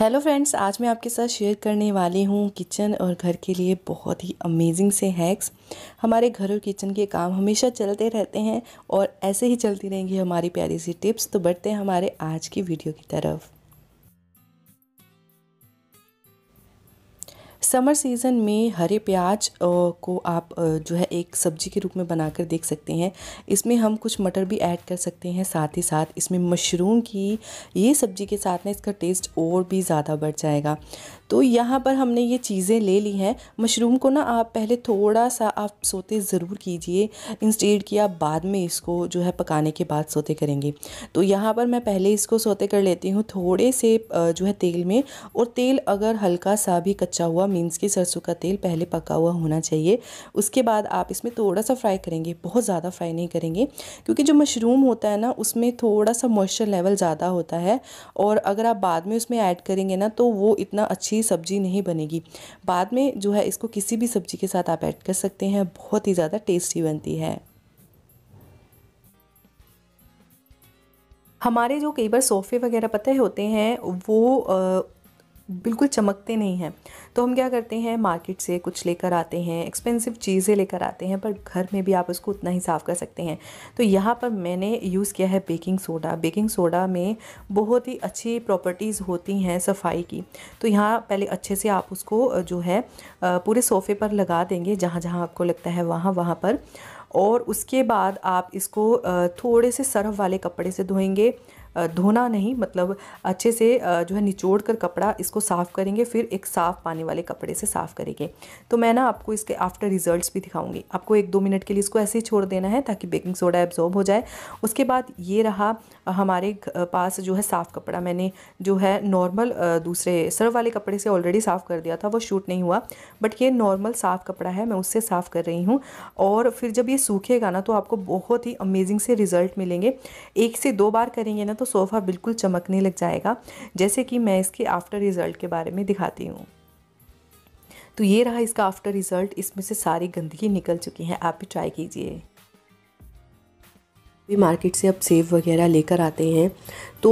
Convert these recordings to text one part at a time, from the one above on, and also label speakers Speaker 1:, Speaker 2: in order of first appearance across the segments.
Speaker 1: hello friends आज मैं आपके साथ शेयर करने वाली हूँ किचन और घर के लिए बहुत ही अमेजिंग से हैक्स हमारे घर और किचन के काम हमेशा चलते रहते हैं और ऐसे ही चलती रहेंगी हमारी प्यारी सी टिप्स तो बढ़ते हैं हमारे आज की वीडियो की तरफ समर सीज़न में हरे प्याज को आप जो है एक सब्जी के रूप में बनाकर देख सकते हैं इसमें हम कुछ मटर भी ऐड कर सकते हैं साथ ही साथ इसमें मशरूम की ये सब्जी के साथ ना इसका टेस्ट और भी ज़्यादा बढ़ जाएगा तो यहाँ पर हमने ये चीज़ें ले ली हैं मशरूम को ना आप पहले थोड़ा सा आप सोते ज़रूर कीजिए इंस्टेड कि आप बाद में इसको जो है पकाने के बाद सोते करेंगे तो यहाँ पर मैं पहले इसको सोते कर लेती हूँ थोड़े से जो है तेल में और तेल अगर हल्का सा भी कच्चा हुआ मीन्स कि सरसों का तेल पहले पका हुआ होना चाहिए उसके बाद आप इसमें थोड़ा सा फ्राई करेंगे बहुत ज़्यादा फ्राई नहीं करेंगे क्योंकि जो मशरूम होता है ना उसमें थोड़ा सा मॉइस्चर लेवल ज़्यादा होता है और अगर आप बाद में उसमें ऐड करेंगे ना तो वो इतना अच्छी सी सब्ज़ी नहीं बनेगी बाद में जो है इसको किसी भी सब्ज़ी के साथ आप ऐड कर सकते हैं बहुत ही ज़्यादा टेस्टी बनती है हमारे जो कई बार सोफ़े वगैरह पते होते हैं वो आ, बिल्कुल चमकते नहीं हैं तो हम क्या करते हैं मार्केट से कुछ लेकर आते हैं एक्सपेंसिव चीज़ें लेकर आते हैं पर घर में भी आप उसको उतना ही साफ़ कर सकते हैं तो यहाँ पर मैंने यूज़ किया है बेकिंग सोडा बेकिंग सोडा में बहुत ही अच्छी प्रॉपर्टीज़ होती हैं सफाई की तो यहाँ पहले अच्छे से आप उसको जो है पूरे सोफ़े पर लगा देंगे जहाँ जहाँ आपको लगता है वहाँ वहाँ पर और उसके बाद आप इसको थोड़े से सर्फ वाले कपड़े से धोएंगे धोना नहीं मतलब अच्छे से जो है निचोड़ कर कपड़ा इसको साफ़ करेंगे फिर एक साफ़ पानी वाले कपड़े से साफ़ करेंगे तो मैं ना आपको इसके आफ्टर रिजल्ट्स भी दिखाऊंगी आपको एक दो मिनट के लिए इसको ऐसे ही छोड़ देना है ताकि बेकिंग सोडा एब्जॉर्ब हो जाए उसके बाद ये रहा हमारे पास जो है साफ़ कपड़ा मैंने जो है नॉर्मल दूसरे सर्व वाले कपड़े से ऑलरेडी साफ़ कर दिया था वो शूट नहीं हुआ बट ये नॉर्मल साफ़ कपड़ा है मैं उससे साफ़ कर रही हूँ और फिर जब ये सूखेगा ना तो आपको बहुत ही अमेजिंग से रिज़ल्ट मिलेंगे एक से दो बार करेंगे ना तो सोफ़ा बिल्कुल चमकने लग जाएगा जैसे कि मैं इसके आफ्टर रिज़ल्ट के बारे में दिखाती हूँ तो ये रहा इसका आफ्टर रिज़ल्ट इसमें से सारी गंदगी निकल चुकी है आप भी ट्राई कीजिए भी मार्केट से अब सेव वगैरह लेकर आते हैं तो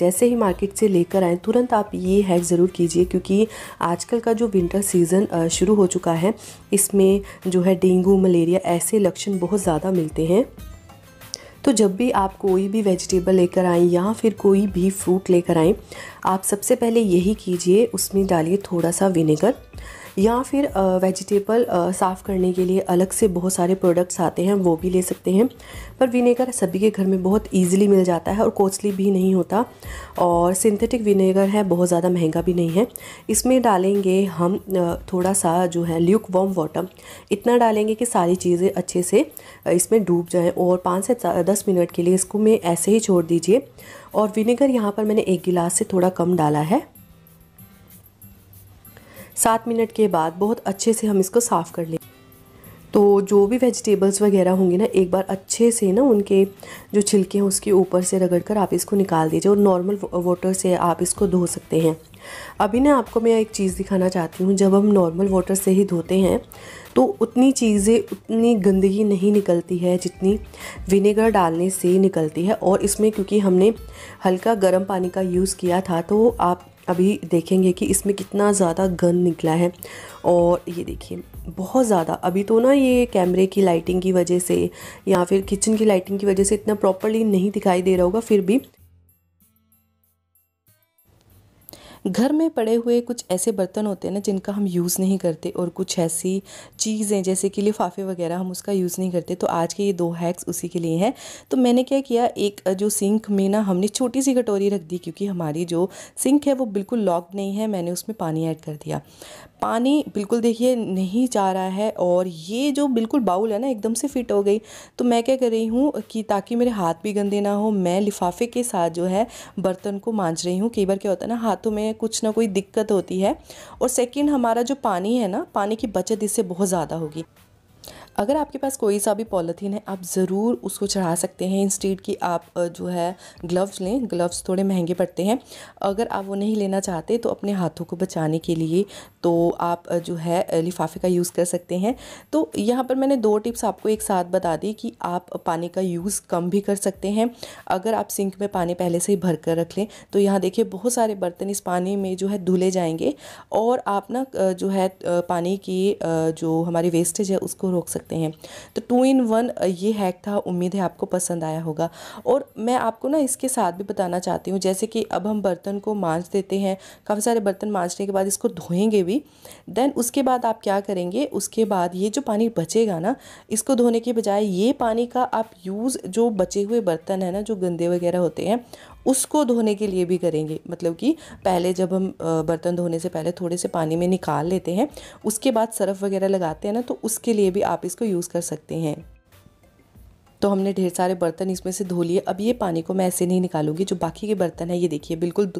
Speaker 1: जैसे ही मार्केट से लेकर आएँ तुरंत आप ये हैक ज़रूर कीजिए क्योंकि आजकल का जो विंटर सीज़न शुरू हो चुका है इसमें जो है डेंगू मलेरिया ऐसे लक्षण बहुत ज़्यादा मिलते हैं तो जब भी आप कोई भी वेजिटेबल लेकर आएँ या फिर कोई भी फ्रूट लेकर आएँ आप सबसे पहले यही कीजिए उसमें डालिए थोड़ा सा विनेगर या फिर वेजिटेबल साफ़ करने के लिए अलग से बहुत सारे प्रोडक्ट्स आते हैं वो भी ले सकते हैं पर विनेगर सभी के घर में बहुत ईजिली मिल जाता है और कॉस्टली भी नहीं होता और सिंथेटिक विनेगर है बहुत ज़्यादा महंगा भी नहीं है इसमें डालेंगे हम थोड़ा सा जो है ल्यूक वॉम वाटर इतना डालेंगे कि सारी चीज़ें अच्छे से इसमें डूब जाएँ और पाँच से दस मिनट के लिए इसको मैं ऐसे ही छोड़ दीजिए और विनेगर यहाँ पर मैंने एक गिलास से थोड़ा कम डाला है सात मिनट के बाद बहुत अच्छे से हम इसको साफ़ कर लें तो जो भी वेजिटेबल्स वगैरह होंगे ना एक बार अच्छे से ना उनके जो छिलके हैं उसके ऊपर से रगड़ कर आप इसको निकाल दीजिए और नॉर्मल वाटर से आप इसको धो सकते हैं अभी ना आपको मैं एक चीज़ दिखाना चाहती हूँ जब हम नॉर्मल वाटर से ही धोते हैं तो उतनी चीज़ें उतनी गंदगी नहीं निकलती है जितनी विनेगर डालने से निकलती है और इसमें क्योंकि हमने हल्का गर्म पानी का यूज़ किया था तो आप अभी देखेंगे कि इसमें कितना ज़्यादा गन निकला है और ये देखिए बहुत ज़्यादा अभी तो ना ये कैमरे की लाइटिंग की वजह से या फिर किचन की लाइटिंग की वजह से इतना प्रॉपरली नहीं दिखाई दे रहा होगा फिर भी घर में पड़े हुए कुछ ऐसे बर्तन होते हैं ना जिनका हम यूज़ नहीं करते और कुछ ऐसी चीज़ें जैसे कि लिफाफे वगैरह हम उसका यूज़ नहीं करते तो आज के ये दो हैक्स उसी के लिए हैं तो मैंने क्या किया एक जो सिंक में ना हमने छोटी सी कटोरी रख दी क्योंकि हमारी जो सिंक है वो बिल्कुल लॉकड नहीं है मैंने उसमें पानी ऐड कर दिया पानी बिल्कुल देखिए नहीं जा रहा है और ये जो बिल्कुल बाउल है ना एकदम से फिट हो गई तो मैं क्या कर रही हूँ कि ताकि मेरे हाथ भी गंदे ना हो मैं लिफाफे के साथ जो है बर्तन को मांझ रही हूँ कई बार क्या होता है ना हाथों में में कुछ ना कोई दिक्कत होती है और सेकेंड हमारा जो पानी है ना पानी की बचत इससे बहुत ज़्यादा होगी अगर आपके पास कोई सा भी पॉलीथीन है आप ज़रूर उसको चढ़ा सकते हैं इंस्टीड कि आप जो है ग्लव्स लें ग्लव्स थोड़े महंगे पड़ते हैं अगर आप वो नहीं लेना चाहते तो अपने हाथों को बचाने के लिए तो आप जो है लिफाफे का यूज़ कर सकते हैं तो यहाँ पर मैंने दो टिप्स आपको एक साथ बता दी कि आप पानी का यूज़ कम भी कर सकते हैं अगर आप सिंक में पानी पहले से ही भर कर रख लें तो यहाँ देखिए बहुत सारे बर्तन इस पानी में जो है धुले जाएंगे और आप ना जो है पानी की जो हमारी वेस्टेज है उसको रोक सकते सकते हैं तो टू इन वन ये हैक था उम्मीद है आपको पसंद आया होगा और मैं आपको ना इसके साथ भी बताना चाहती हूँ जैसे कि अब हम बर्तन को मांझ देते हैं काफ़ी सारे बर्तन मांझने के बाद इसको धोएंगे भी देन उसके बाद आप क्या करेंगे उसके बाद ये जो पानी बचेगा ना इसको धोने के बजाय ये पानी का आप यूज़ जो बचे हुए बर्तन है ना जो गंदे वगैरह होते हैं उसको धोने के लिए भी करेंगे मतलब कि पहले जब हम बर्तन धोने से पहले थोड़े से पानी में निकाल लेते हैं उसके बाद सर्फ़ वगैरह लगाते हैं ना तो उसके लिए भी आप इसको यूज़ कर सकते हैं तो हमने ढेर सारे बर्तन इसमें से धो लिए अब ये पानी को मैं ऐसे नहीं निकालूंगी जो बाकी के बर्तन है ये देखिए बिल्कुल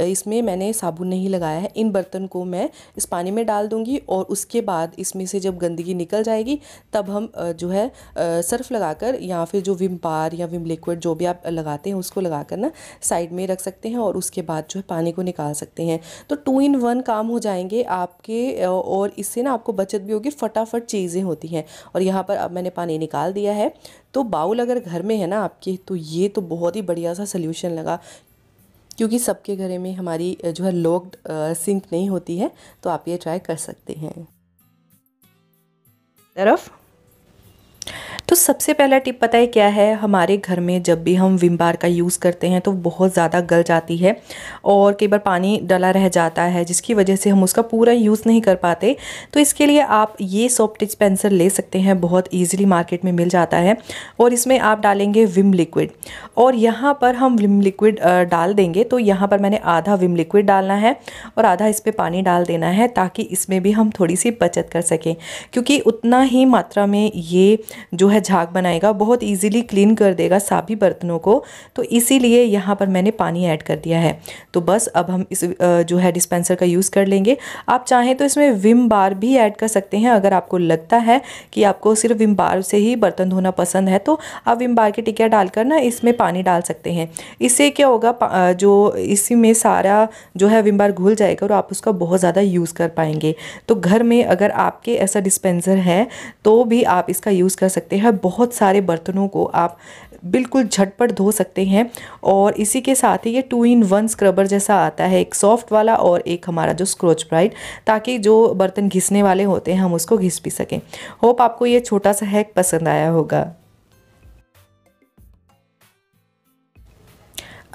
Speaker 1: इसमें मैंने साबुन नहीं लगाया है इन बर्तन को मैं इस पानी में डाल दूँगी और उसके बाद इसमें से जब गंदगी निकल जाएगी तब हम जो है सर्फ लगाकर या फिर जो विम बार या विम लिक्विड जो भी आप लगाते हैं उसको लगा कर ना साइड में रख सकते हैं और उसके बाद जो है पानी को निकाल सकते हैं तो टू इन वन काम हो जाएंगे आपके और इससे ना आपको बचत भी होगी फटाफट चीज़ें होती हैं और यहाँ पर अब मैंने पानी निकाल दिया है तो बाउल अगर घर में है ना आपके तो ये तो बहुत ही बढ़िया सा सल्यूशन लगा क्योंकि सबके घर में हमारी जो है लॉक्ड सिंक नहीं होती है तो आप ये ट्राई कर सकते हैं तरफ तो सबसे पहला टिप पता है क्या है हमारे घर में जब भी हम विम बार का यूज़ करते हैं तो बहुत ज़्यादा गल जाती है और कई बार पानी डला रह जाता है जिसकी वजह से हम उसका पूरा यूज़ नहीं कर पाते तो इसके लिए आप ये सॉफ्ट डिस्पेंसर ले सकते हैं बहुत ईजिली मार्केट में मिल जाता है और इसमें आप डालेंगे विम लिक्विड और यहाँ पर हम विम लिक्विड डाल देंगे तो यहाँ पर मैंने आधा विम लिक्विड डालना है और आधा इस पर पानी डाल देना है ताकि इसमें भी हम थोड़ी सी बचत कर सकें क्योंकि उतना ही मात्रा में ये जो है वह झाग बनाएगा बहुत ईजिली क्लीन कर देगा सभी बर्तनों को तो इसीलिए यहाँ पर मैंने पानी ऐड कर दिया है तो बस अब हम इस जो है डिस्पेंसर का यूज़ कर लेंगे आप चाहें तो इसमें विम बार भी ऐड कर सकते हैं अगर आपको लगता है कि आपको सिर्फ विम बार से ही बर्तन धोना पसंद है तो आप विम बार की टिकिया डालकर ना इसमें पानी डाल सकते हैं इससे क्या होगा जो इसी में सारा जो है विम बार घुल जाएगा और आप उसका बहुत ज़्यादा यूज़ कर पाएंगे तो घर में अगर आपके ऐसा डिस्पेंसर है तो भी आप इसका यूज़ कर सकते हैं तरह बहुत सारे बर्तनों को आप बिल्कुल झटपट धो सकते हैं और इसी के साथ ही ये टू इन वन स्क्रबर जैसा आता है एक सॉफ्ट वाला और एक हमारा जो स्क्रोच ब्राइट ताकि जो बर्तन घिसने वाले होते हैं हम उसको घिस भी सकें होप आपको ये छोटा सा हैक पसंद आया होगा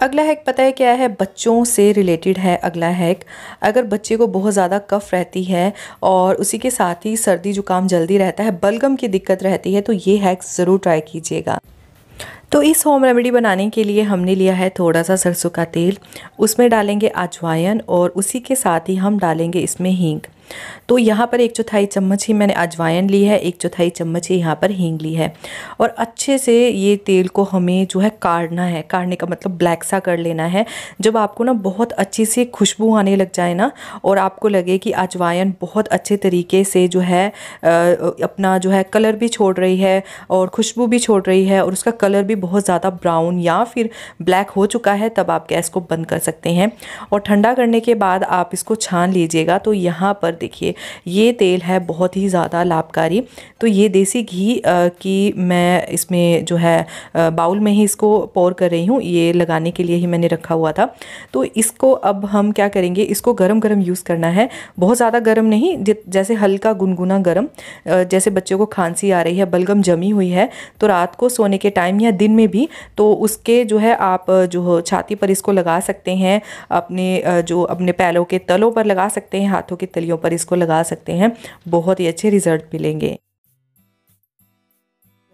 Speaker 1: अगला हैक पता है क्या है बच्चों से रिलेटेड है अगला हैक अगर बच्चे को बहुत ज़्यादा कफ रहती है और उसी के साथ ही सर्दी जुकाम जल्दी रहता है बलगम की दिक्कत रहती है तो ये हैक ज़रूर ट्राई कीजिएगा तो इस होम रेमेडी बनाने के लिए हमने लिया है थोड़ा सा सरसों का तेल उसमें डालेंगे अजवाइन और उसी के साथ ही हम डालेंगे इसमें हींग तो यहाँ पर एक चौथाई चम्मच ही मैंने अजवाइन ली है एक चौथाई चम्मच ही यहाँ पर हींग ली है और अच्छे से ये तेल को हमें जो है काटना है काटने का मतलब ब्लैक सा कर लेना है जब आपको ना बहुत अच्छी सी खुशबू आने लग जाए ना और आपको लगे कि अजवाइन बहुत अच्छे तरीके से जो है अपना जो है कलर भी छोड़ रही है और खुशबू भी छोड़ रही है और उसका कलर भी बहुत ज़्यादा ब्राउन या फिर ब्लैक हो चुका है तब आप गैस को बंद कर सकते हैं और ठंडा करने के बाद आप इसको छान लीजिएगा तो यहाँ पर देखिए ये तेल है बहुत ही ज़्यादा लाभकारी तो ये देसी घी की मैं इसमें जो है बाउल में ही इसको पोर कर रही हूँ ये लगाने के लिए ही मैंने रखा हुआ था तो इसको अब हम क्या करेंगे इसको गर्म गर्म यूज़ करना है बहुत ज़्यादा गर्म नहीं जैसे हल्का गुनगुना गर्म जैसे बच्चों को खांसी आ रही है बलगम जमी हुई है तो रात को सोने के टाइम या दिन में भी तो उसके जो है आप जो छाती पर इसको लगा सकते हैं अपने जो अपने पैरों के तलों पर लगा सकते हैं हाथों की तलियों पर पर इसको लगा सकते हैं बहुत ही अच्छे रिजल्ट मिलेंगे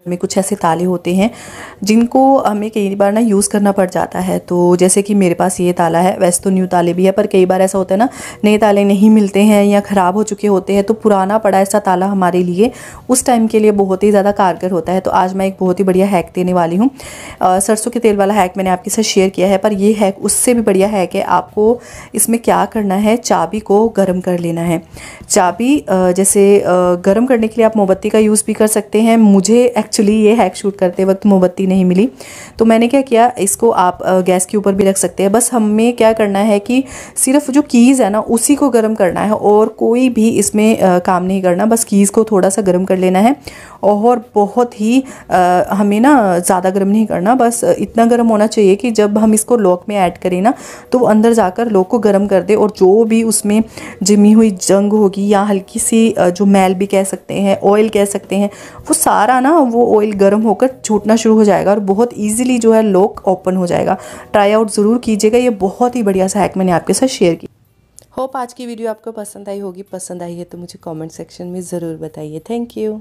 Speaker 1: में कुछ ऐसे ताले होते हैं जिनको हमें कई बार ना यूज़ करना पड़ जाता है तो जैसे कि मेरे पास ये ताला है वैसे तो न्यू ताले भी है पर कई बार ऐसा होता है ना नए ताले नहीं मिलते हैं या ख़राब हो चुके होते हैं तो पुराना पड़ा ऐसा ताला हमारे लिए उस टाइम के लिए बहुत ही ज़्यादा कारगर होता है तो आज मैं एक बहुत ही बढ़िया हैक देने वाली हूँ सरसों के तेल वाला हैक मैंने आपके साथ शेयर किया है पर यह हैक उससे भी बढ़िया हैक है आपको इसमें क्या करना है चाबी को गर्म कर लेना है चाबी जैसे गर्म करने के लिए आप मोमबत्ती का यूज़ भी कर सकते हैं मुझे एक्चुअली एक्चुअली ये हैक शूट करते वक्त मोमबत्ती नहीं मिली तो मैंने क्या किया इसको आप गैस के ऊपर भी रख सकते हैं बस हमें क्या करना है कि सिर्फ जो कीज़ है ना उसी को गर्म करना है और कोई भी इसमें काम नहीं करना बस कीज़ को थोड़ा सा गर्म कर लेना है और बहुत ही आ, हमें ना ज़्यादा गर्म नहीं करना बस इतना गर्म होना चाहिए कि जब हम इसको लॉक में ऐड करें ना तो अंदर जाकर लॉक को गर्म कर दे और जो भी उसमें जमी हुई जंग होगी या हल्की सी जो मैल भी कह सकते हैं ऑयल कह सकते हैं वो सारा ना वो ऑयल गर्म होकर छूटना शुरू हो जाएगा और बहुत ईजिली जो है लॉक ओपन हो जाएगा ट्राई आउट ज़रूर कीजिएगा ये बहुत ही बढ़िया सा हैक मैंने आपके साथ शेयर की होप आज की वीडियो आपको पसंद आई होगी पसंद आई है तो मुझे कमेंट सेक्शन में ज़रूर बताइए थैंक यू